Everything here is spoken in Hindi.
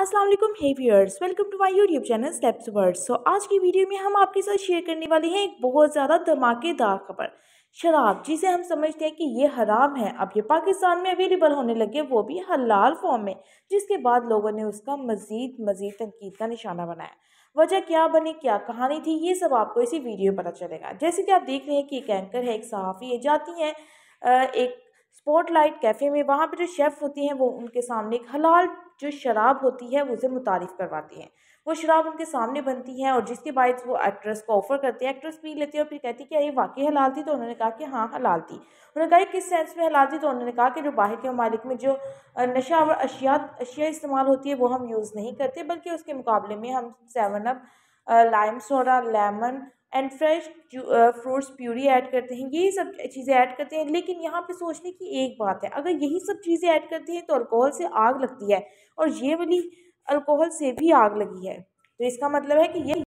असलम है viewers welcome to my YouTube channel steps words so आज की वीडियो में हम आपके साथ शेयर करने वाले हैं एक बहुत ज़्यादा धमाकेदार खबर शराब जिसे हम समझते हैं कि ये हराम है अब ये पाकिस्तान में अवेलेबल होने लगे वो भी हलाल फॉर्म में जिसके बाद लोगों ने उसका मज़ीद मज़ीद तनकीद का निशाना बनाया वजह क्या बनी क्या कहानी थी ये सब आपको इसी वीडियो में पता चलेगा जैसे कि आप देख रहे हैं कि एक एंकर है एक सहाफ़ी है जाती हैं एक स्पॉटलाइट कैफ़े में वहाँ पर जो शेफ़ होती हैं वो उनके सामने एक हलाल जो शराब होती है उसे मुतारफ़ करवाती हैं वो शराब उनके सामने बनती है और जिसके बाद वो एक्ट्रेस को ऑफ़र करते हैं एक्ट्रेस पी लेती है और फिर कहती है कि ये वाकई हलाल थी तो उन्होंने कहा कि हाँ हलाल थी उन्होंने कहा किस सेंस में हलाल थी तो उन्होंने कहा कि जो बाहर के ममालिक में जो नशा और अशिया अशिया इस्तेमाल होती है वो हम यूज़ नहीं करते बल्कि उसके मुकाबले में हम seven up lime soda lemon and fresh fruits puree add करते हैं यही सब चीज़ें ऐड करते हैं लेकिन यहाँ पे सोचने की एक बात है अगर यही सब चीज़ें ऐड करते हैं तो अल्कोहल से आग लगती है और ये वाली अल्कोहल से भी आग लगी है तो इसका मतलब है कि ये